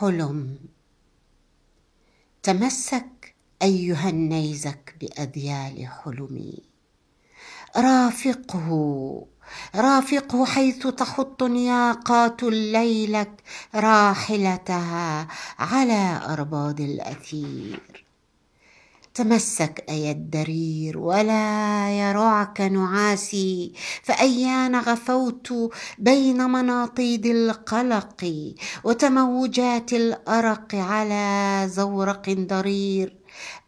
حلم تمسك ايها النيزك باذيال حلمي رافقه رافقه حيث تحط نياقات الليلك راحلتها على ارباض الاثير تمسك أي الدرير ولا يرعك نعاسي فأيان غفوت بين مناطيد القلق وتموجات الأرق على زورق ضرير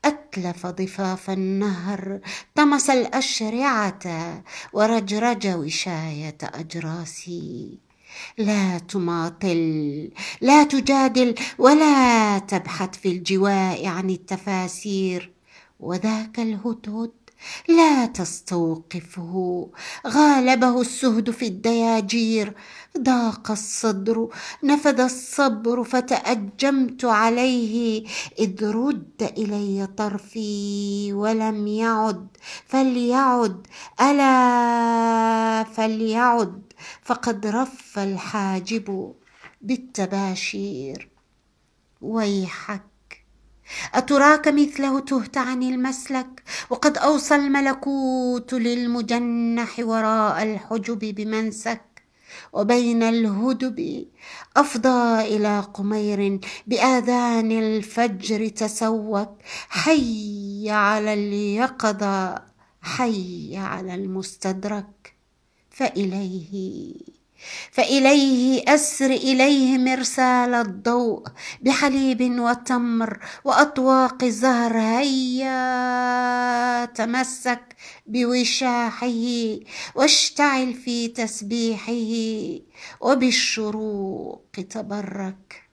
أتلف ضفاف النهر طمس الأشرعة ورجرج وشاية أجراسي لا تماطل لا تجادل ولا تبحث في الجواء عن التفاسير وذاك الهدهد لا تستوقفه غالبه السهد في الدياجير ضاق الصدر نفد الصبر فتأجمت عليه إذ رد إلي طرفي ولم يعد فليعد ألا فليعد فقد رف الحاجب بالتباشير ويحك أتراك مثله تهت عن المسلك وقد أوصى الملكوت للمجنح وراء الحجب بمنسك وبين الهدب أفضى إلى قمير بآذان الفجر تسوك حي على اليقظة حي على المستدرك فإليه فإليه أسر إليهم إرسال الضوء بحليب وتمر وأطواق زهر هيا تمسك بوشاحه واشتعل في تسبيحه وبالشروق تبرك